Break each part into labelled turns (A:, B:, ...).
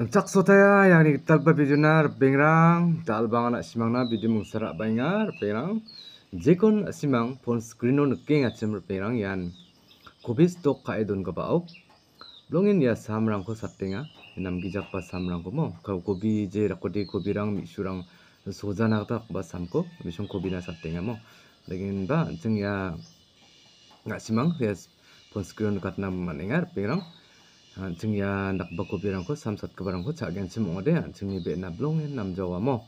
A: Cak sotaya ah, yang di talpa bijunar bengrang talbang anak simang na biju mungsara baingar bengrang jekon simang pon screeno nuking achim bengrang yan kubis tok kae don ka baok blongin ya samrang ko satenga enam gijak pa samrang ko mo kau kobi je rakoti kobi rang mi surang sojana tak pas samko misong kobi na satenga mo legin ba jeng ya simang ya pon screeno katna manengar bengrang jingya nakba kopi rangko samsat kaba rangko chagensim ongde jingni be nablong en namjawa mo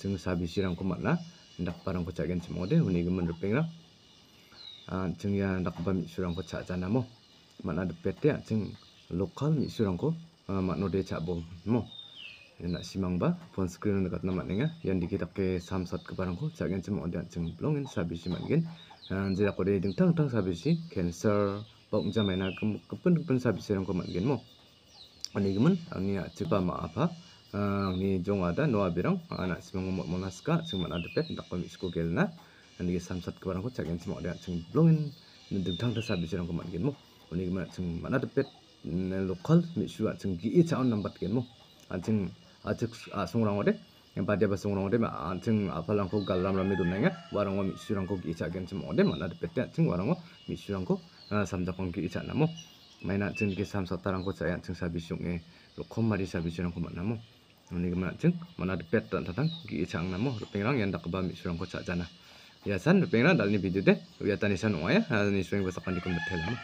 A: jing sabisi rangko matla nakba rangko chagensim ongde huni gemen nak jingya nakba misu rangko chajana mo matna depete jing lokal misu rangko matno de chabo mo nak simang ba phone screen dekat nama nengah. yang dikit ke samsat kaba rangko chagensim ode. jing blong en sabisi matgen jira kode ding tang tang sabisi cancer bok jamaina kepen kepen sabi serang ko matgen mo ani gemen ani a cipa ma apa ani ah, jong ada no abirang ana ah, simang mo monaska sing man adepet dak ko isku gelna ani samsat ko barang ko cagen simok da sing blongin dengtang ta sabi serang ko matgen mo ani gemen sing man adepet lokal mi suat sing gi i chaon nambat gen mo anjing ah, ajik asung de yang pada basung rong de anting apa langko galam lam itu nengat warang wa misurang ko gi chagen simok de man adepet anjing warang wa misurang ko 삼다권 기 이자 나무 마이나 증기 삼사따랑 고 자야 증사 비숑에 로콤 마리 사비시랑 고만 나무 ini s g khom lo ma sa n c bi u gimana k m ma o ceng mana depet tan tatang gi chang namo ro pengrang yang dakba a mi surang kocha jana ya san ro pengrang dal ni video de wiatani san waya ni swing basakan di kompetel a